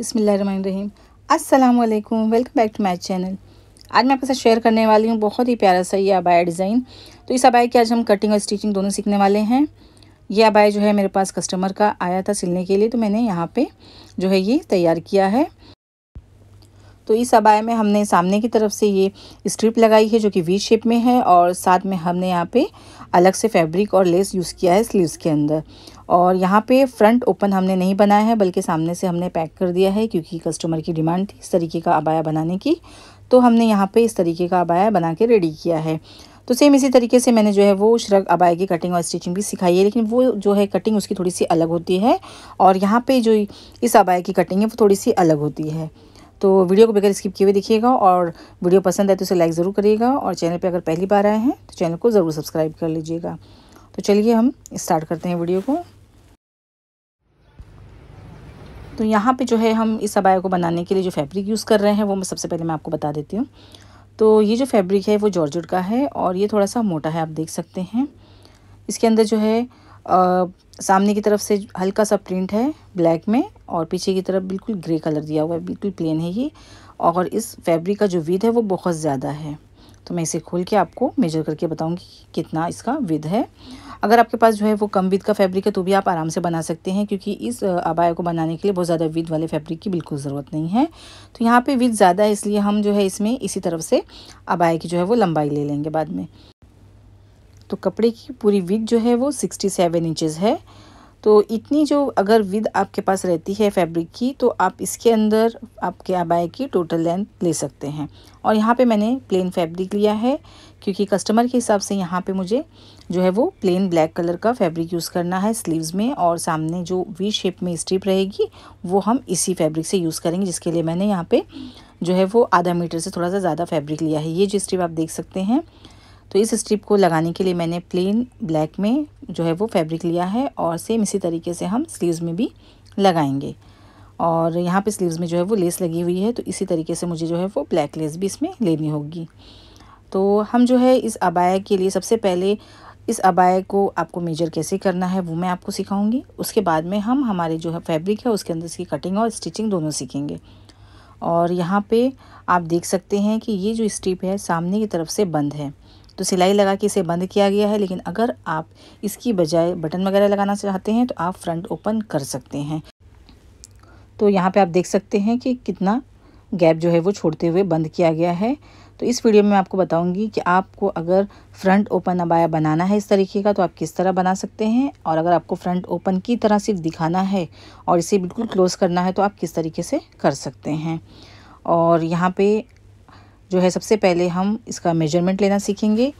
बसमीम अस्सलाम वालेकुम welcome back to my channel आज मैं आपके साथ शेयर करने वाली हूँ बहुत ही प्यारा सा ये अबाया डिज़ाइन तो इस अबाया की आज हम कटिंग और स्टिचिंग दोनों सीखने वाले हैं ये अबाया जो है मेरे पास कस्टमर का आया था सिलने के लिए तो मैंने यहाँ पर जो है ये तैयार किया है तो इस अबाया में हमने सामने की तरफ से ये स्ट्रिप लगाई है जो कि वी शेप में है और साथ में हमने यहाँ पे अलग से फैब्रिक और लेस यूज़ किया है स्लीव्स के अंदर और यहाँ पे फ्रंट ओपन हमने नहीं बनाया है बल्कि सामने से हमने पैक कर दिया है क्योंकि कस्टमर की डिमांड थी इस तरीके का अबाया बनाने की तो हमने यहाँ पे इस तरीके का अबाया बना के रेडी किया है तो सेम इसी तरीके से मैंने जो है वो श्रग अबाया की कटिंग और स्टिचिंग भी सिखाई है लेकिन वो जो है कटिंग उसकी थोड़ी सी अलग होती है और यहाँ पर जो इस अबाया की कटिंग है वो थोड़ी सी अलग होती है तो वीडियो को बेकर स्किप किए हुए देखिएगा और वीडियो पसंद आए तो उसे लाइक ज़रूर करिएगा और चैनल पर अगर पहली बार आए हैं तो चैनल को ज़रूर सब्सक्राइब कर लीजिएगा तो चलिए हम स्टार्ट करते हैं वीडियो को तो यहाँ पे जो है हम इस अबाया को बनाने के लिए जो फैब्रिक यूज़ कर रहे हैं वो मैं सबसे पहले मैं आपको बता देती हूँ तो ये जो फैब्रिक है वो जॉर्ज का है और ये थोड़ा सा मोटा है आप देख सकते हैं इसके अंदर जो है आ, सामने की तरफ से हल्का सा प्रिंट है ब्लैक में और पीछे की तरफ बिल्कुल ग्रे कलर दिया हुआ है बिल्कुल प्लेन है ये और इस फैब्रिक का जो विध है वो बहुत ज़्यादा है तो मैं इसे खोल के आपको मेजर करके बताऊँगी कितना इसका विद है अगर आपके पास जो है वो कम विद का फैब्रिक है तो भी आप आराम से बना सकते हैं क्योंकि इस अबाया को बनाने के लिए बहुत ज़्यादा विद वाले फैब्रिक की बिल्कुल ज़रूरत नहीं है तो यहाँ पे विद ज़्यादा है इसलिए हम जो है इसमें इसी तरफ से अबाया की जो है वो लंबाई ले लेंगे बाद में तो कपड़े की पूरी विद जो है वो सिक्सटी सेवन इंचज़ है तो इतनी जो अगर विद आपके पास रहती है फैब्रिक की तो आप इसके अंदर आपके अबाय की टोटल लेंथ ले सकते हैं और यहाँ पे मैंने प्लेन फैब्रिक लिया है क्योंकि कस्टमर के हिसाब से यहाँ पे मुझे जो है वो प्लेन ब्लैक कलर का फैब्रिक यूज़ करना है स्लीव्स में और सामने जो वी शेप में स्ट्रिप रहेगी वो हम इसी फैब्रिक से यूज़ करेंगे जिसके लिए मैंने यहाँ पर जो है वो आधा मीटर से थोड़ा सा ज़्यादा फैब्रिक लिया है ये जो स्ट्रिप आप देख सकते हैं तो इस स्ट्रिप को लगाने के लिए मैंने प्लेन ब्लैक में जो है वो फैब्रिक लिया है और सेम इसी तरीके से हम स्लीव्स में भी लगाएंगे और यहाँ पे स्लीव्स में जो है वो लेस लगी हुई है तो इसी तरीके से मुझे जो है वो ब्लैक लेस भी इसमें लेनी होगी तो हम जो है इस अबाया के लिए सबसे पहले इस अबाया को आपको मेजर कैसे करना है वो मैं आपको सिखाऊंगी उसके बाद में हम हमारे जो है फैब्रिक है उसके अंदर इसकी कटिंग और स्टिचिंग दोनों सीखेंगे और यहाँ पे आप देख सकते हैं कि ये जो स्ट्रिप है सामने की तरफ से बंद है तो सिलाई लगा के इसे बंद किया गया है लेकिन अगर आप इसकी बजाय बटन वगैरह लगाना चाहते हैं तो आप फ्रंट ओपन कर सकते हैं तो यहाँ पे आप देख सकते हैं कि कितना गैप जो है वो छोड़ते हुए बंद किया गया है तो इस वीडियो में मैं आपको बताऊंगी कि आपको अगर फ्रंट ओपन अबाया बनाना है इस तरीके का तो आप किस तरह बना सकते हैं और अगर आपको फ्रंट ओपन की तरह सिर्फ दिखाना है और इसे बिल्कुल क्लोज़ करना है तो आप किस तरीके से कर सकते हैं और यहाँ पे जो है सबसे पहले हम इसका मेजरमेंट लेना सीखेंगे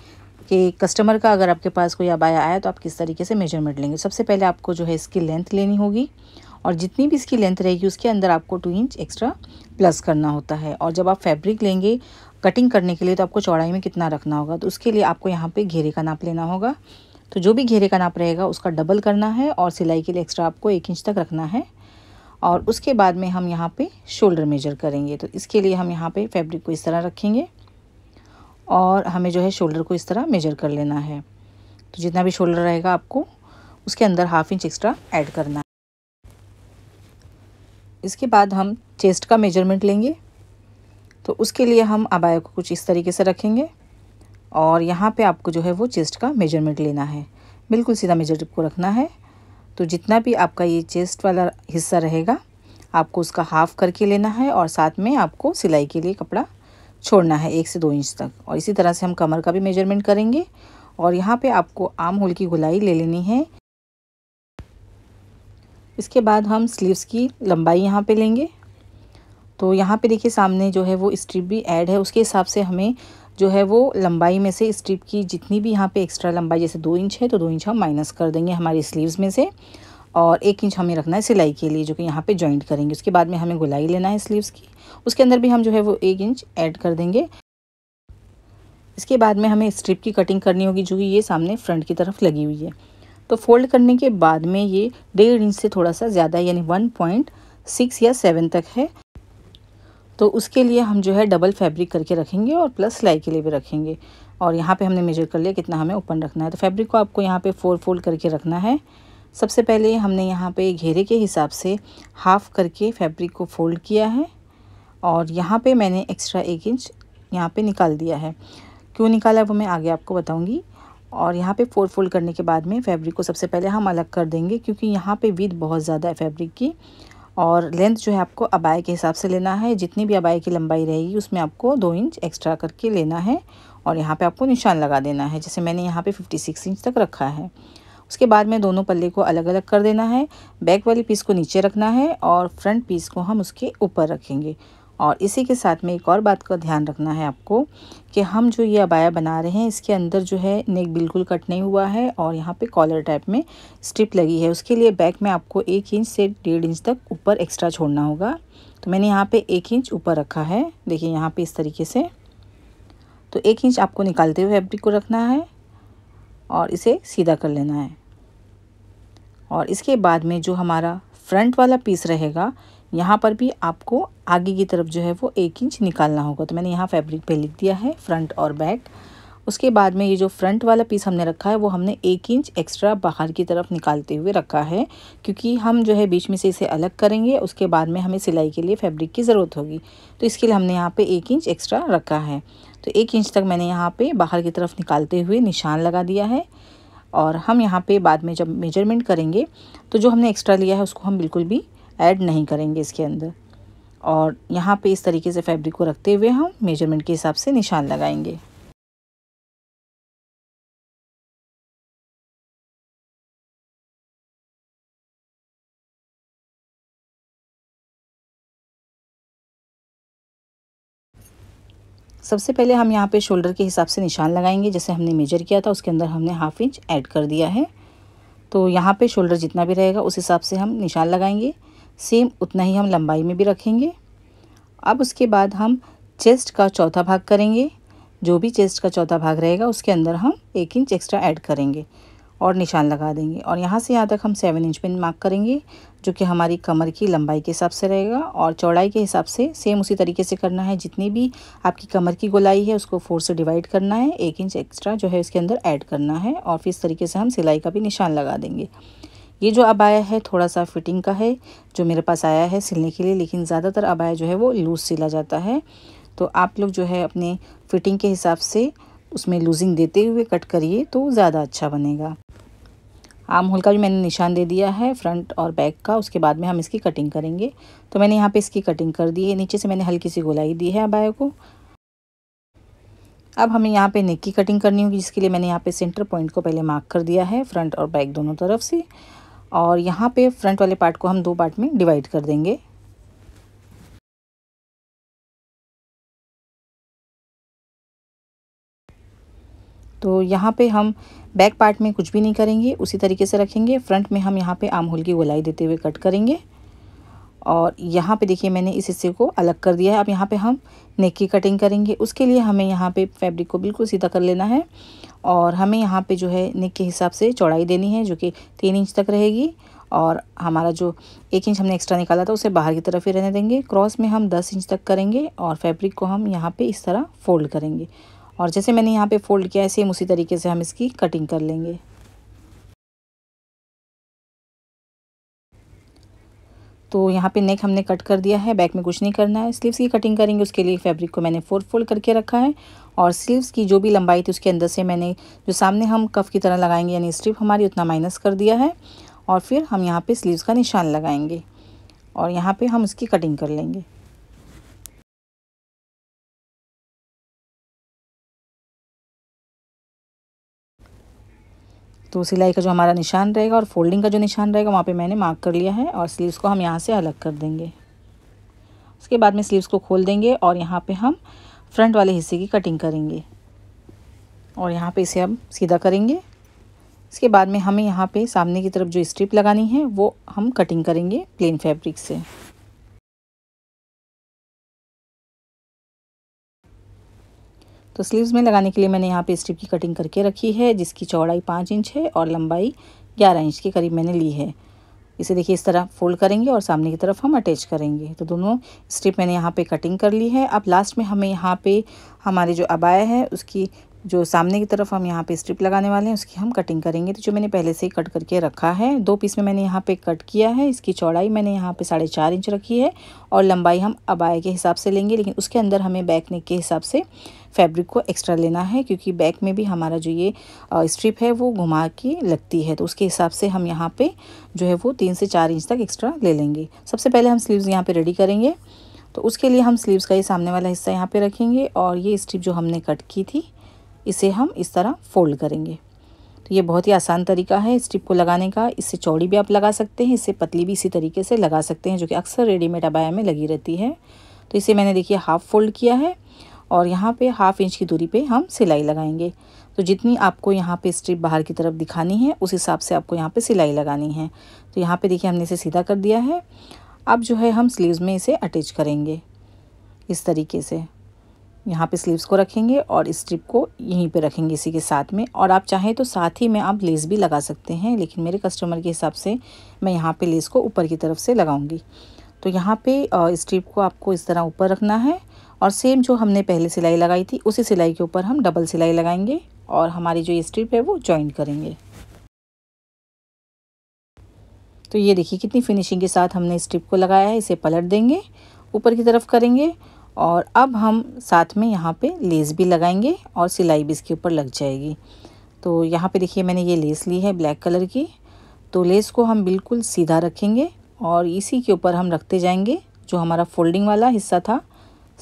कि कस्टमर का अगर आपके पास कोई अबाया आया तो आप किस तरीके से मेजरमेंट लेंगे सबसे पहले आपको जो है इसकी लेंथ लेनी होगी और जितनी भी इसकी लेंथ रहेगी उसके अंदर आपको टू इंच एक्स्ट्रा प्लस करना होता है और जब आप फैब्रिक लेंगे कटिंग करने के लिए तो आपको चौड़ाई में कितना रखना होगा तो उसके लिए आपको यहाँ पे घेरे का नाप लेना होगा तो जो भी घेरे का नाप रहेगा उसका डबल करना है और सिलाई के लिए एक्स्ट्रा आपको एक इंच तक रखना है और उसके बाद में हम यहाँ पे शोल्डर मेजर करेंगे तो इसके लिए हम यहाँ पे फैब्रिक को इस तरह रखेंगे और हमें जो है शोल्डर को इस तरह मेजर कर लेना है तो जितना भी शोल्डर रहेगा आपको उसके अंदर हाफ इंच एक्स्ट्रा ऐड करना है इसके बाद हम चेस्ट का मेजरमेंट लेंगे तो उसके लिए हम अबाया को कुछ इस तरीके से रखेंगे और यहाँ पे आपको जो है वो चेस्ट का मेजरमेंट लेना है बिल्कुल सीधा मेजर को रखना है तो जितना भी आपका ये चेस्ट वाला हिस्सा रहेगा आपको उसका हाफ करके लेना है और साथ में आपको सिलाई के लिए कपड़ा छोड़ना है एक से दो इंच तक और इसी तरह से हम कमर का भी मेजरमेंट करेंगे और यहाँ पे आपको आम होल की गुलाई ले लेनी है इसके बाद हम स्लीव्स की लंबाई यहाँ पे लेंगे तो यहाँ पे देखिए सामने जो है वो स्ट्रिप भी ऐड है उसके हिसाब से हमें जो है वो लंबाई में से स्ट्रिप की जितनी भी यहाँ पे एक्स्ट्रा लंबाई जैसे दो इंच है तो दो इंच हम माइनस कर देंगे हमारी स्लीव्स में से और एक इंच हमें रखना है सिलाई के लिए जो कि यहाँ पे जॉइंट करेंगे उसके बाद में हमें गुलाई लेना है स्लीव्स की उसके अंदर भी हम जो है वो एक इंच ऐड कर देंगे इसके बाद में हमें स्ट्रिप की कटिंग करनी होगी जो कि ये सामने फ्रंट की तरफ लगी हुई है तो फोल्ड करने के बाद में ये डेढ़ इंच से थोड़ा सा ज़्यादा यानी वन पॉइंट सिक्स या सेवन तक है तो उसके लिए हम जो है डबल फैब्रिक करके रखेंगे और प्लस सिलाई के लिए भी रखेंगे और यहाँ पे हमने मेजर कर लिया कितना हमें ओपन रखना है तो फैब्रिक को आपको यहाँ पे फोर फोल्ड करके रखना है सबसे पहले हमने यहाँ पे घेरे के हिसाब से हाफ़ करके फैब्रिक को फोल्ड किया है और यहाँ पे मैंने एक्स्ट्रा एक इंच यहाँ पे निकाल दिया है क्यों निकाला वो मैं आगे आपको बताऊँगी और यहाँ पे फोर फोल्ड करने के बाद में फैब्रिक को सबसे पहले हम अलग कर देंगे क्योंकि यहाँ पे विद बहुत ज़्यादा है फैब्रिक की और लेंथ जो है आपको अबाई के हिसाब से लेना है जितनी भी अबाई की लंबाई रहेगी उसमें आपको दो इंच एक्स्ट्रा करके लेना है और यहाँ पे आपको निशान लगा देना है जैसे मैंने यहाँ पे 56 इंच तक रखा है उसके बाद में दोनों पल्ले को अलग अलग कर देना है बैक वाली पीस को नीचे रखना है और फ्रंट पीस को हम उसके ऊपर रखेंगे और इसी के साथ में एक और बात का ध्यान रखना है आपको कि हम जो ये अबाया बना रहे हैं इसके अंदर जो है नेक बिल्कुल कट नहीं हुआ है और यहाँ पे कॉलर टाइप में स्ट्रिप लगी है उसके लिए बैक में आपको एक इंच से डेढ़ इंच तक ऊपर एक्स्ट्रा छोड़ना होगा तो मैंने यहाँ पे एक इंच ऊपर रखा है देखिए यहाँ पर इस तरीके से तो एक इंच आपको निकालते हुए फैब्रिक को रखना है और इसे सीधा कर लेना है और इसके बाद में जो हमारा फ्रंट वाला पीस रहेगा यहाँ पर भी आपको आगे की तरफ जो है वो एक इंच निकालना होगा तो मैंने यहाँ फैब्रिक पे लिख दिया है फ्रंट और बैक उसके बाद में ये जो फ्रंट वाला पीस हमने रखा है वो हमने एक इंच एक्स्ट्रा बाहर की तरफ निकालते हुए रखा है क्योंकि हम जो है बीच में से इसे अलग करेंगे उसके बाद में हमें सिलाई के लिए फैब्रिक की ज़रूरत होगी तो इसके लिए हमने यहाँ पे एक इंच एक्स्ट्रा रखा है तो एक इंच तक मैंने यहाँ पर बाहर की तरफ निकालते हुए निशान लगा दिया है और हम यहाँ पे बाद में जब मेजरमेंट करेंगे तो जो हमने एक्स्ट्रा लिया है उसको हम बिल्कुल भी ऐड नहीं करेंगे इसके अंदर और यहाँ पे इस तरीके से फैब्रिक को रखते हुए हम मेजरमेंट के हिसाब से निशान लगाएंगे सबसे पहले हम यहाँ पे शोल्डर के हिसाब से निशान लगाएंगे जैसे हमने मेजर किया था उसके अंदर हमने हाफ इंच ऐड कर दिया है तो यहाँ पे शोल्डर जितना भी रहेगा उस हिसाब से हम निशान लगाएंगे सेम उतना ही हम लंबाई में भी रखेंगे अब उसके बाद हम चेस्ट का चौथा भाग करेंगे जो भी चेस्ट का चौथा भाग रहेगा उसके अंदर हम एक इंच एक्स्ट्रा ऐड करेंगे और निशान लगा देंगे और यहाँ से यहाँ तक हम सेवन इंच पिन मार्क करेंगे जो कि हमारी कमर की लंबाई के हिसाब से रहेगा और चौड़ाई के हिसाब से सेम उसी तरीके से करना है जितनी भी आपकी कमर की गोलाई है उसको फोर से डिवाइड करना है एक इंच एक्स्ट्रा जो है उसके अंदर ऐड करना है और फिर इस तरीके से हम सिलाई का भी निशान लगा देंगे ये जो अबाया है थोड़ा सा फिटिंग का है जो मेरे पास आया है सिलने के लिए लेकिन ज़्यादातर अबाया जो है वो लूज़ सिला जाता है तो आप लोग जो है अपने फिटिंग के हिसाब से उसमें लूजिंग देते हुए कट करिए तो ज़्यादा अच्छा बनेगा आम होल का भी मैंने निशान दे दिया है फ्रंट और बैक का उसके बाद में हम इसकी कटिंग करेंगे तो मैंने यहाँ पे इसकी कटिंग कर दी है नीचे से मैंने हल्की सी गोलाई दी है अबाया को अब हमें यहाँ पे नेक की कटिंग करनी होगी जिसके लिए मैंने यहाँ पे सेंटर पॉइंट को पहले मार्क कर दिया है फ्रंट और बैक दोनों तरफ से और यहाँ पे फ्रंट वाले पार्ट को हम दो पार्ट में डिवाइड कर देंगे तो यहाँ पे हम बैक पार्ट में कुछ भी नहीं करेंगे उसी तरीके से रखेंगे फ्रंट में हम यहाँ पे आम होल की गोलाई देते हुए कट करेंगे और यहाँ पे देखिए मैंने इस हिस्से को अलग कर दिया है अब यहाँ पे हम नेक की कटिंग करेंगे उसके लिए हमें यहाँ पे फैब्रिक को बिल्कुल सीधा कर लेना है और हमें यहाँ पे जो है नेक के हिसाब से चौड़ाई देनी है जो कि तीन इंच तक रहेगी और हमारा जो एक इंच हमने एक्स्ट्रा निकाला था उसे बाहर की तरफ ही रहने देंगे क्रॉस में हम दस इंच तक करेंगे और फैब्रिक को हम यहाँ पर इस तरह फ़ोल्ड करेंगे और जैसे मैंने यहाँ पर फ़ोल्ड किया है सेम उसी तरीके से हम इसकी कटिंग कर लेंगे तो यहाँ पे नेक हमने कट कर दिया है बैक में कुछ नहीं करना है स्लीव्स की कटिंग करेंगे उसके लिए फैब्रिक को मैंने फोर फोल्ड करके रखा है और स्लीव्स की जो भी लंबाई थी उसके अंदर से मैंने जो सामने हम कफ की तरह लगाएंगे यानी स्ट्रिप हमारी उतना माइनस कर दिया है और फिर हम यहाँ पे स्लीव्स का निशान लगाएंगे और यहाँ पे हम उसकी कटिंग कर लेंगे तो सिलाई का जो हमारा निशान रहेगा और फोल्डिंग का जो निशान रहेगा वहाँ पे मैंने मार्क कर लिया है और स्लीव्स को हम यहाँ से अलग कर देंगे उसके बाद में स्लीव्स को खोल देंगे और यहाँ पे हम फ्रंट वाले हिस्से की कटिंग करेंगे और यहाँ पे इसे हम सीधा करेंगे इसके बाद में हमें यहाँ पर सामने की तरफ जो स्ट्रिप लगानी है वो हम कटिंग करेंगे प्लेन फैब्रिक से तो स्लीव्स में लगाने के लिए मैंने यहाँ पे स्ट्रिप की कटिंग करके रखी है जिसकी चौड़ाई पाँच इंच है और लंबाई ग्यारह इंच के करीब मैंने ली है इसे देखिए इस तरह फोल्ड करेंगे और सामने की तरफ हम अटैच करेंगे तो दोनों स्ट्रिप मैंने यहाँ पे कटिंग कर ली है अब लास्ट में हमें यहाँ पे हमारे जो अबाया है उसकी जो सामने की तरफ हम यहाँ पे स्ट्रिप लगाने वाले हैं उसकी हम कटिंग करेंगे तो जो मैंने पहले से ही कट करके रखा है दो पीस में मैंने यहाँ पे कट किया है इसकी चौड़ाई मैंने यहाँ पे साढ़े चार इंच रखी है और लंबाई हम अबाए के हिसाब से लेंगे लेकिन उसके अंदर हमें बैक नेक के हिसाब से फैब्रिक को एक्स्ट्रा लेना है क्योंकि बैक में भी हमारा जो ये स्ट्रिप है वो घुमा के लगती है तो उसके हिसाब से हम यहाँ पर जो है वो तीन से चार इंच तक एक्स्ट्रा ले लेंगे सबसे पहले हम स्लीव यहाँ पर रेडी करेंगे तो उसके लिए हम स्लीव्स का ये सामने वाला हिस्सा यहाँ पे रखेंगे और ये स्ट्रिप जो हमने कट की थी इसे हम इस तरह फोल्ड करेंगे तो ये बहुत ही आसान तरीका है स्ट्रिप को लगाने का इससे चौड़ी भी आप लगा सकते हैं इससे पतली भी इसी तरीके से लगा सकते हैं जो कि अक्सर रेडीमेड अबाया में लगी रहती है तो इसे मैंने देखिए हाफ़ फोल्ड किया है और यहाँ पे हाफ़ इंच की दूरी पे हम सिलाई लगाएंगे तो जितनी आपको यहाँ पे स्ट्रिप बाहर की तरफ दिखानी है उस हिसाब से आपको यहाँ पे सिलाई लगानी है तो यहाँ पे देखिए हमने इसे सीधा कर दिया है अब जो है हम स्लीव्स में इसे अटैच करेंगे इस तरीके से यहाँ पे स्लीव्स को रखेंगे और इस स्ट्रिप को यहीं पे रखेंगे इसी के साथ में और आप चाहें तो साथ ही में आप लेस भी लगा सकते हैं लेकिन मेरे कस्टमर के हिसाब से मैं यहाँ पे लेस को ऊपर की तरफ से लगाऊंगी तो यहाँ पे स्ट्रिप को आपको इस तरह ऊपर रखना है और सेम जो हमने पहले सिलाई लगाई थी उसी सिलाई के ऊपर हम डबल सिलाई लगाएंगे और हमारी जो स्ट्रिप है वो ज्वाइन करेंगे तो ये देखिए कितनी फिनिशिंग के साथ हमने स्ट्रिप को लगाया है इसे पलट देंगे ऊपर की तरफ करेंगे और अब हम साथ में यहाँ पे लेस भी लगाएंगे और सिलाई भी इसके ऊपर लग जाएगी तो यहाँ पे देखिए मैंने ये लेस ली है ब्लैक कलर की तो लेस को हम बिल्कुल सीधा रखेंगे और इसी के ऊपर हम रखते जाएंगे जो हमारा फोल्डिंग वाला हिस्सा था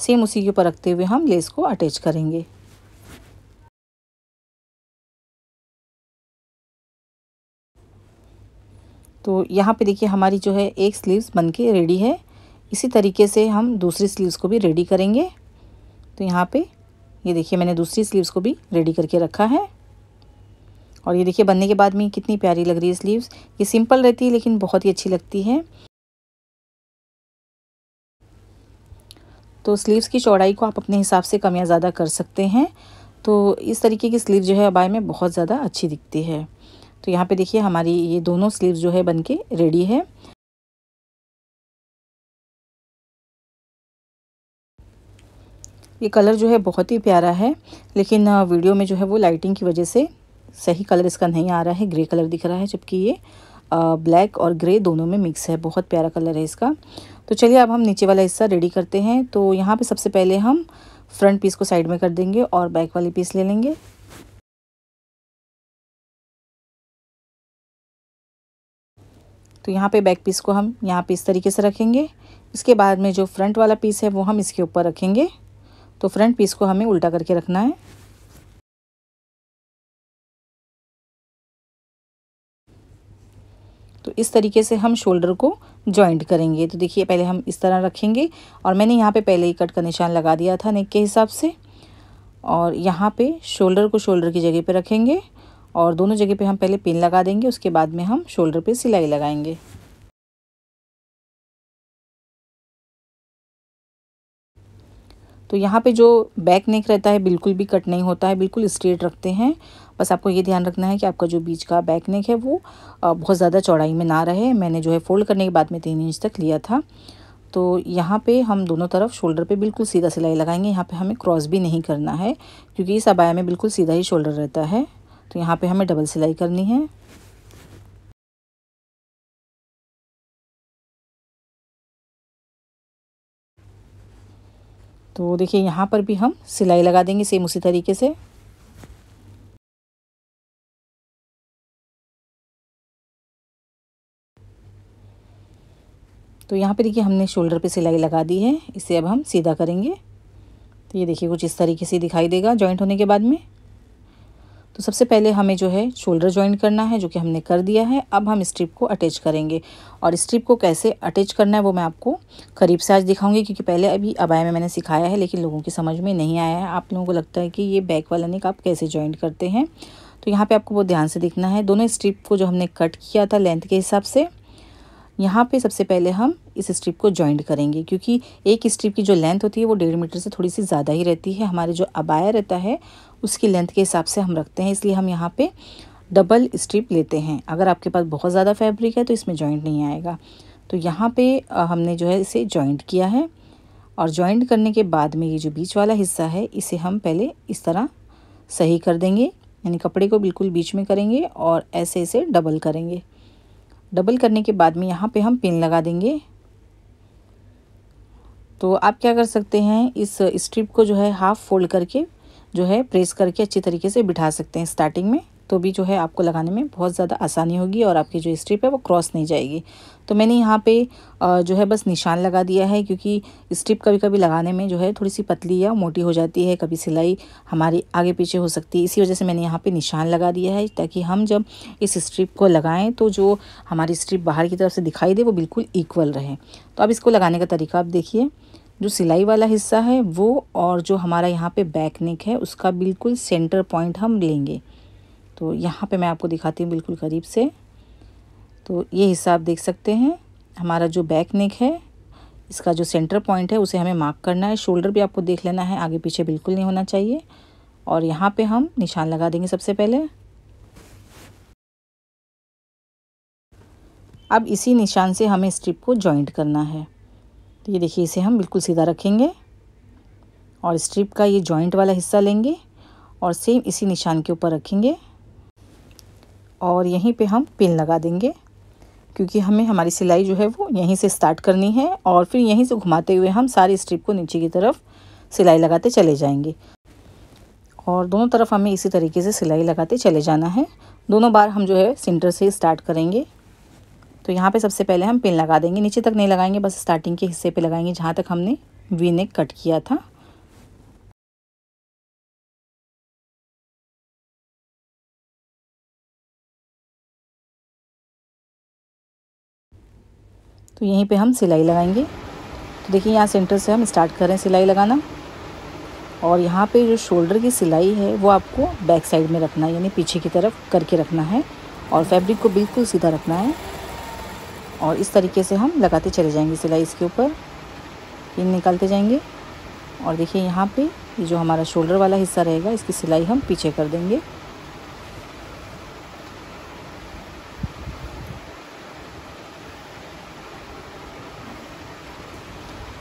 सेम उसी के ऊपर रखते हुए हम लेस को अटैच करेंगे तो यहाँ पे देखिए हमारी जो है एक स्लीव्स बन के रेडी है इसी तरीके से हम दूसरी स्लीव्स को भी रेडी करेंगे तो यहाँ पे ये देखिए मैंने दूसरी स्लीव्स को भी रेडी करके रखा है और ये देखिए बनने के बाद में कितनी प्यारी लग रही है स्लीव्स ये सिंपल रहती है लेकिन बहुत ही अच्छी लगती है तो स्लीव्स की चौड़ाई को आप अपने हिसाब से कम या ज़्यादा कर सकते हैं तो इस तरीके की स्लीव जो है अबाई में बहुत ज़्यादा अच्छी दिखती है तो यहाँ पे देखिए हमारी ये दोनों स्लीव्स जो है बनके रेडी है ये कलर जो है बहुत ही प्यारा है लेकिन वीडियो में जो है वो लाइटिंग की वजह से सही कलर इसका नहीं आ रहा है ग्रे कलर दिख रहा है जबकि ये ब्लैक और ग्रे दोनों में मिक्स है बहुत प्यारा कलर है इसका तो चलिए अब हम नीचे वाला हिस्सा रेडी करते हैं तो यहाँ पे सबसे पहले हम फ्रंट पीस को साइड में कर देंगे और बैक वाली पीस ले लेंगे तो यहाँ पे बैक पीस को हम यहाँ पे इस तरीके से रखेंगे इसके बाद में जो फ्रंट वाला पीस है वो हम इसके ऊपर रखेंगे तो फ्रंट पीस को हमें उल्टा करके रखना है तो इस तरीके से हम शोल्डर को जॉइंट करेंगे तो देखिए पहले हम इस तरह रखेंगे और मैंने यहाँ पे पहले ही कट का निशान लगा दिया था नेक के हिसाब से और यहाँ पे शोल्डर को शोल्डर की जगह पे रखेंगे और दोनों जगह पे हम पहले पिन लगा देंगे उसके बाद में हम शोल्डर पे सिलाई लगाएंगे तो यहाँ पे जो बैक नेक रहता है बिल्कुल भी कट नहीं होता है बिल्कुल स्ट्रेट रखते हैं बस आपको ये ध्यान रखना है कि आपका जो बीच का बैक नेक है वो बहुत ज़्यादा चौड़ाई में ना रहे मैंने जो है फोल्ड करने के बाद में तीन इंच तक लिया था तो यहाँ पे हम दोनों तरफ शोल्डर पे बिल्कुल सीधा सिलाई लगाएंगे यहाँ पे हमें क्रॉस भी नहीं करना है क्योंकि इस अबाया में बिल्कुल सीधा ही शोल्डर रहता है तो यहाँ पे हमें डबल सिलाई करनी है तो देखिए यहाँ पर भी हम सिलाई लगा देंगे सेम उसी तरीके से तो यहाँ पे देखिए हमने शोल्डर पे सिलाई लगा दी है इसे अब हम सीधा करेंगे तो ये देखिए कुछ इस तरीके से दिखाई देगा जॉइंट होने के बाद में तो सबसे पहले हमें जो है शोल्डर ज्वाइन करना है जो कि हमने कर दिया है अब हम स्ट्रिप को अटैच करेंगे और स्ट्रिप को कैसे अटैच करना है वो मैं आपको करीब से आज दिखाऊंगी क्योंकि पहले अभी अबाया में मैंने सिखाया है लेकिन लोगों की समझ में नहीं आया है आप लोगों को लगता है कि ये बैक वाला नेक आप कैसे ज्वाइन करते हैं तो यहाँ पर आपको बहुत ध्यान से दिखना है दोनों स्ट्रिप को जो हमने कट किया था लेंथ के हिसाब से यहाँ पे सबसे पहले हम इस स्ट्रिप को जॉइंट करेंगे क्योंकि एक स्ट्रिप की जो लेंथ होती है वो डेढ़ मीटर से थोड़ी सी ज़्यादा ही रहती है हमारे जो अबाया रहता है उसकी लेंथ के हिसाब से हम रखते हैं इसलिए हम यहाँ पे डबल स्ट्रिप लेते हैं अगर आपके पास बहुत ज़्यादा फैब्रिक है तो इसमें जॉइंट नहीं आएगा तो यहाँ पर हमने जो है इसे जॉइंट किया है और जॉइंट करने के बाद में ये जो बीच वाला हिस्सा है इसे हम पहले इस तरह सही कर देंगे यानी कपड़े को बिल्कुल बीच में करेंगे और ऐसे ऐसे डबल करेंगे डबल करने के बाद में यहाँ पे हम पिन लगा देंगे तो आप क्या कर सकते हैं इस स्ट्रिप को जो है हाफ़ फोल्ड करके जो है प्रेस करके अच्छी तरीके से बिठा सकते हैं स्टार्टिंग में तो भी जो है आपको लगाने में बहुत ज़्यादा आसानी होगी और आपकी जो स्ट्रिप है वो क्रॉस नहीं जाएगी तो मैंने यहाँ पे जो है बस निशान लगा दिया है क्योंकि स्ट्रिप कभी कभी लगाने में जो है थोड़ी सी पतली या मोटी हो जाती है कभी सिलाई हमारी आगे पीछे हो सकती है इसी वजह से मैंने यहाँ पे निशान लगा दिया है ताकि हम जब इस स्ट्रिप को लगाएँ तो जो हमारी स्ट्रिप बाहर की तरफ से दिखाई दे वो बिल्कुल इक्वल रहे तो अब इसको लगाने का तरीका आप देखिए जो सिलाई वाला हिस्सा है वो और जो हमारा यहाँ पे बैक नेक है उसका बिल्कुल सेंटर पॉइंट हम लेंगे तो यहाँ पे मैं आपको दिखाती हूँ बिल्कुल करीब से तो ये हिस्सा आप देख सकते हैं हमारा जो बैक नेक है इसका जो सेंटर पॉइंट है उसे हमें मार्क करना है शोल्डर भी आपको देख लेना है आगे पीछे बिल्कुल नहीं होना चाहिए और यहाँ पे हम निशान लगा देंगे सबसे पहले अब इसी निशान से हमें स्ट्रिप को जॉइंट करना है तो ये देखिए इसे हम बिल्कुल सीधा रखेंगे और स्ट्रिप का ये जॉइंट वाला हिस्सा लेंगे और सेम इसी निशान के ऊपर रखेंगे और यहीं पे हम पिन लगा देंगे क्योंकि हमें हमारी सिलाई जो है वो यहीं से स्टार्ट करनी है और फिर यहीं से घुमाते हुए हम सारी स्ट्रिप को नीचे की तरफ सिलाई लगाते चले जाएंगे और दोनों तरफ हमें इसी तरीके से सिलाई लगाते चले जाना है दोनों बार हम जो है सेंटर से स्टार्ट करेंगे तो यहाँ पे सबसे पहले हम पिन लगा देंगे नीचे तक नहीं लगाएंगे बस स्टार्टिंग के हिस्से पे लगाएंगे जहाँ तक हमने वी नेक कट किया था तो यहीं पे हम सिलाई लगाएंगे तो देखिए यहाँ सेंटर से हम स्टार्ट कर रहे हैं सिलाई लगाना और यहाँ पे जो शोल्डर की सिलाई है वो आपको बैक साइड में रखना है यानी पीछे की तरफ करके रखना है और फैब्रिक को बिल्कुल सीधा रखना है और इस तरीके से हम लगाते चले जाएंगे सिलाई इसके ऊपर पिन निकालते जाएंगे और देखिए यहाँ पे ये जो हमारा शोल्डर वाला हिस्सा रहेगा इसकी सिलाई हम पीछे कर देंगे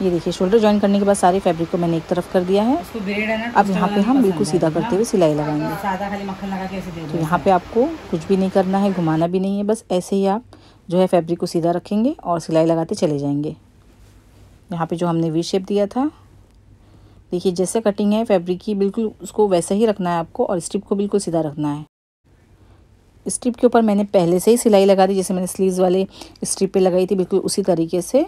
ये देखिए शोल्डर ज्वाइन करने के बाद सारे फैब्रिक को मैंने एक तरफ कर दिया है अब यहाँ पे हम बिल्कुल सीधा करते हुए सिलाई हाँ, लगाएंगे तो यहाँ पे आपको कुछ भी नहीं करना है घुमाना भी नहीं है बस ऐसे ही आप जो है फैब्रिक को सीधा रखेंगे और सिलाई लगाते चले जाएंगे यहाँ पे जो हमने वी शेप दिया था देखिए जैसे कटिंग है फैब्रिक की बिल्कुल उसको वैसा ही रखना है आपको और स्ट्रिप को बिल्कुल सीधा रखना है स्ट्रिप के ऊपर मैंने पहले से ही सिलाई लगा दी जैसे मैंने स्लीव्स वाले स्ट्रिप पे लगाई थी बिल्कुल उसी तरीके से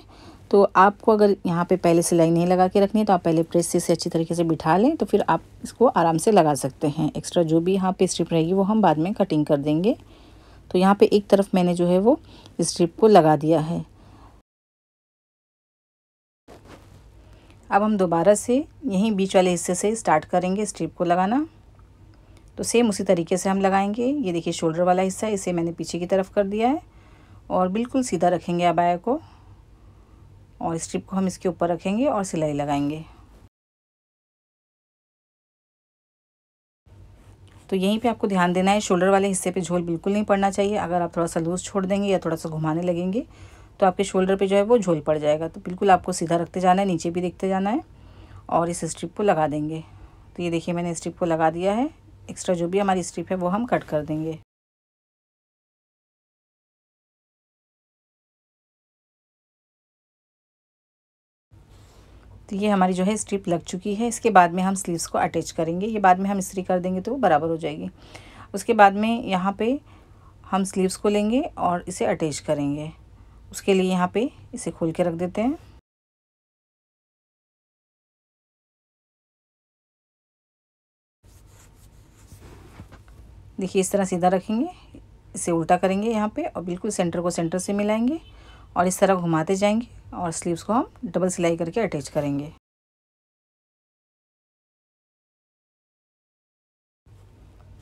तो आपको अगर यहाँ पे पहले सिलाई नहीं लगा के रखनी है तो आप पहले प्रेस से इसे अच्छी तरीके से बिठा लें तो फिर आप इसको आराम से लगा सकते हैं एक्स्ट्रा जो भी यहाँ पे स्ट्रिप रहेगी वो हम बाद में कटिंग कर देंगे तो यहाँ पे एक तरफ मैंने जो है वो स्ट्रिप को लगा दिया है अब हम दोबारा से यहीं बीच वाले हिस्से से स्टार्ट करेंगे स्ट्रिप को लगाना तो सेम उसी तरीके से हम लगाएंगे ये देखिए शोल्डर वाला हिस्सा इसे मैंने पीछे की तरफ कर दिया है और बिल्कुल सीधा रखेंगे अबाया को और स्ट्रिप को हम इसके ऊपर रखेंगे और सिलाई लगाएंगे तो यहीं पे आपको ध्यान देना है शोल्डर वाले हिस्से पे झोल बिल्कुल नहीं पड़ना चाहिए अगर आप थोड़ा सा लूज छोड़ देंगे या थोड़ा सा घुमाने लगेंगे तो आपके शोल्डर पे जो है वो झोल पड़ जाएगा तो बिल्कुल आपको सीधा रखते जाना है नीचे भी देखते जाना है और इस स्ट्रिप को लगा देंगे तो ये देखिए मैंने स्ट्रिप को लगा दिया है एक्स्ट्रा जो भी हमारी स्ट्रिप है वो हम कट कर देंगे तो ये हमारी जो है स्ट्रिप लग चुकी है इसके बाद में हम स्लीव्स को अटैच करेंगे ये बाद में हम इसी कर देंगे तो वो बराबर हो जाएगी उसके बाद में यहाँ पे हम स्लीव्स को लेंगे और इसे अटैच करेंगे उसके लिए यहाँ पे इसे खोल के रख देते हैं देखिए इस तरह सीधा रखेंगे इसे उल्टा करेंगे यहाँ पे और बिल्कुल सेंटर को सेंटर से मिलाएंगे और इस तरह घुमाते जाएंगे और स्लीव्स को हम डबल सिलाई करके अटैच करेंगे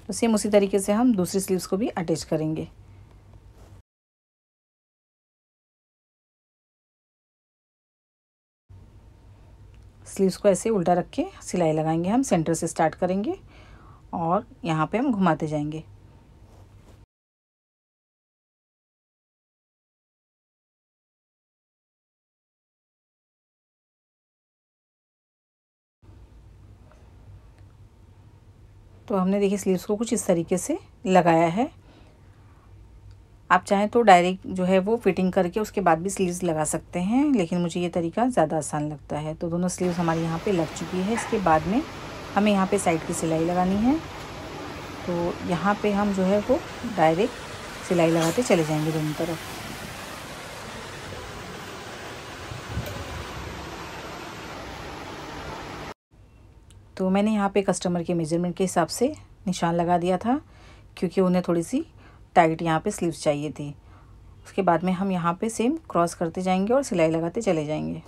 तो सेम उसी तरीके से हम दूसरी स्लीव्स को भी अटैच करेंगे स्लीव्स को ऐसे उल्टा रख के सिलाई लगाएंगे हम सेंटर से स्टार्ट करेंगे और यहाँ पे हम घुमाते जाएंगे तो हमने देखिए स्लीव्स को कुछ इस तरीके से लगाया है आप चाहें तो डायरेक्ट जो है वो फिटिंग करके उसके बाद भी स्लीव्स लगा सकते हैं लेकिन मुझे ये तरीका ज़्यादा आसान लगता है तो दोनों स्लीव्स हमारे यहाँ पे लग चुकी है इसके बाद में हमें यहाँ पे साइड की सिलाई लगानी है तो यहाँ पे हम जो है वो डायरेक्ट सिलाई लगाते चले जाएँगे दोनों तरफ तो मैंने यहाँ पे कस्टमर के मेजरमेंट के हिसाब से निशान लगा दिया था क्योंकि उन्हें थोड़ी सी टाइट यहाँ पे स्लीव्स चाहिए थी उसके बाद में हम यहाँ पे सेम क्रॉस करते जाएंगे और सिलाई लगाते चले जाएंगे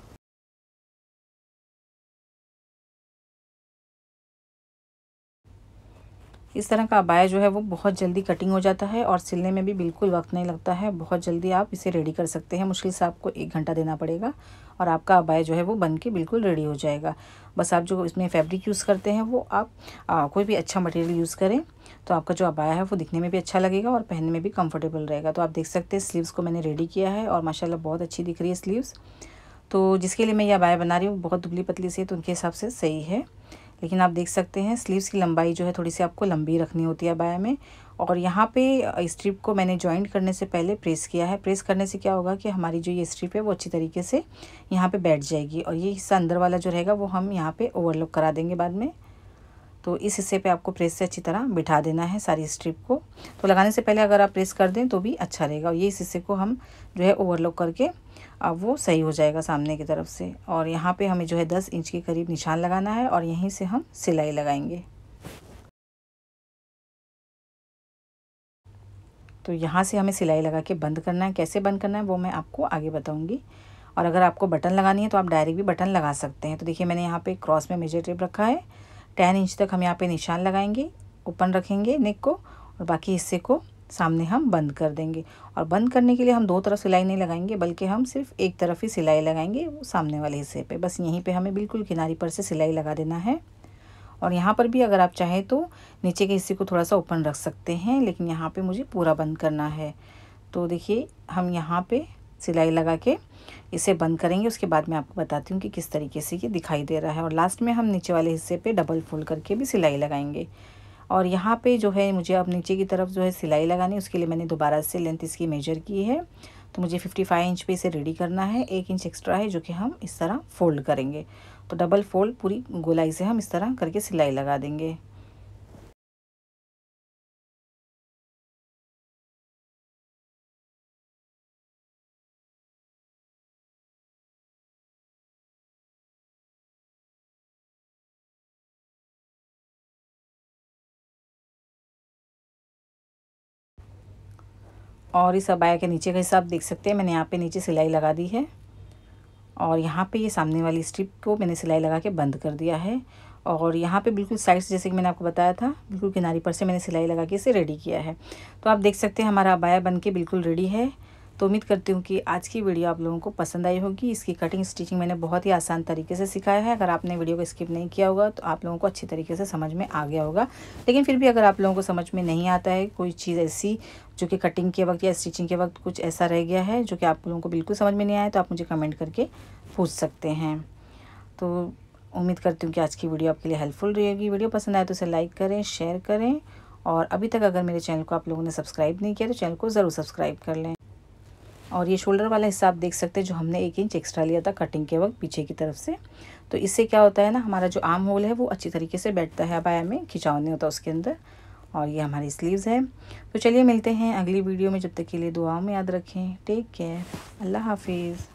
इस तरह का अबाया जो है वो बहुत जल्दी कटिंग हो जाता है और सिलने में भी बिल्कुल वक्त नहीं लगता है बहुत जल्दी आप इसे रेडी कर सकते हैं मुश्किल से आपको एक घंटा देना पड़ेगा और आपका अबाया जो है वो बन के बिल्कुल रेडी हो जाएगा बस आप जो इसमें फैब्रिक यूज़ करते हैं वो आप आ, कोई भी अच्छा मटेरियल यूज़ करें तो आपका जो अबाया है वो दिखने में भी अच्छा लगेगा और पहनने में भी कम्फर्टेबल रहेगा तो आप देख सकते हैं स्लीवस को मैंने रेडी किया है और माशाला बहुत अच्छी दिख रही है स्लीवस तो जिसके लिए मैं ये अबाया बना रही हूँ बहुत दुबली पतली सी है तो उनके हिसाब से सही है लेकिन आप देख सकते हैं स्लीव्स की लंबाई जो है थोड़ी सी आपको लंबी रखनी होती है बाया में और यहाँ पे स्ट्रिप को मैंने ज्वाइंट करने से पहले प्रेस किया है प्रेस करने से क्या होगा कि हमारी जो ये स्ट्रिप है वो अच्छी तरीके से यहाँ पे बैठ जाएगी और ये हिस्सा अंदर वाला जो रहेगा वो हम यहाँ पे ओवरलॉक करा देंगे बाद में तो इस हिस्से पे आपको प्रेस से अच्छी तरह बिठा देना है सारी स्ट्रिप को तो लगाने से पहले अगर आप प्रेस कर दें तो भी अच्छा रहेगा और ये इस हिस्से को हम जो है ओवरलॉक करके अब वो सही हो जाएगा सामने की तरफ से और यहाँ पे हमें जो है दस इंच के करीब निशान लगाना है और यहीं से हम सिलाई लगाएंगे तो यहाँ से हमें सिलाई लगा के बंद करना है कैसे बंद करना है वो मैं आपको आगे बताऊँगी और अगर आपको बटन लगानी है तो आप डायरेक्ट भी बटन लगा सकते हैं तो देखिए मैंने यहाँ पे क्रॉस में मेजर टेप रखा है टेन इंच तक हम यहाँ पे निशान लगाएंगे ओपन रखेंगे नेक को और बाकी हिस्से को सामने हम बंद कर देंगे और बंद करने के लिए हम दो तरफ सिलाई नहीं लगाएंगे बल्कि हम सिर्फ एक तरफ ही सिलाई लगाएंगे सामने वाले हिस्से पे बस यहीं पे हमें बिल्कुल किनारी पर से सिलाई लगा देना है और यहाँ पर भी अगर आप चाहें तो नीचे के हिस्से को थोड़ा सा ओपन रख सकते हैं लेकिन यहाँ पर मुझे पूरा बंद करना है तो देखिए हम यहाँ पर सिलाई लगा के इसे बंद करेंगे उसके बाद मैं आपको बताती हूँ कि किस तरीके से ये दिखाई दे रहा है और लास्ट में हम नीचे वाले हिस्से पे डबल फोल्ड करके भी सिलाई लगाएंगे और यहाँ पे जो है मुझे अब नीचे की तरफ जो है सिलाई लगानी उसके लिए मैंने दोबारा से लेंथ इसकी मेजर की है तो मुझे 55 इंच पे इसे रेडी करना है एक इंच एक्स्ट्रा है जो कि हम इस तरह फोल्ड करेंगे तो डबल फोल्ड पूरी गोलाई से हम इस तरह करके सिलाई लगा देंगे और इस अबाया के नीचे का हिस्सा आप देख सकते हैं मैंने यहाँ पे नीचे सिलाई लगा दी है और यहाँ पे ये सामने वाली स्ट्रिप को मैंने सिलाई लगा के बंद कर दिया है और यहाँ पे बिल्कुल साइड जैसे कि मैंने आपको बताया था बिल्कुल किनारी पर से मैंने सिलाई लगा के इसे रेडी किया है तो आप देख सकते हैं हमारा अबाया बन के बिल्कुल रेडी है तो उम्मीद करती हूँ कि आज की वीडियो आप लोगों को पसंद आई होगी इसकी कटिंग स्टिचिंग मैंने बहुत ही आसान तरीके से सिखाया है अगर आपने वीडियो को स्किप नहीं किया होगा तो आप लोगों को अच्छी तरीके से समझ में आ गया होगा लेकिन फिर भी अगर आप लोगों को समझ में नहीं आता है कोई चीज़ ऐसी जो कि कटिंग के वक्त या स्टिचिंग के वक्त कुछ ऐसा रह गया है जो कि आप लोगों को बिल्कुल समझ में नहीं आया तो आप मुझे कमेंट करके पूछ सकते हैं तो उम्मीद करती हूँ कि आज की वीडियो आपके लिए हेल्पफुल रहेगी वीडियो पसंद आए तो उसे लाइक करें शेयर करें और अभी तक अगर मेरे चैनल को आप लोगों ने सब्सक्राइब नहीं किया तो चैनल को ज़रूर सब्सक्राइब कर लें और ये शोल्डर वाला हिस्सा आप देख सकते हैं जो हमने एक इंच एक्स्ट्रा लिया था कटिंग के वक्त पीछे की तरफ से तो इससे क्या होता है ना हमारा जो आर्म होल है वो अच्छी तरीके से बैठता है अबाया में खिंचाव नहीं होता उसके अंदर और ये हमारी स्लीव्स है तो चलिए मिलते हैं अगली वीडियो में जब तक के लिए दुआओं में याद रखें टेक केयर अल्लाह हाफिज़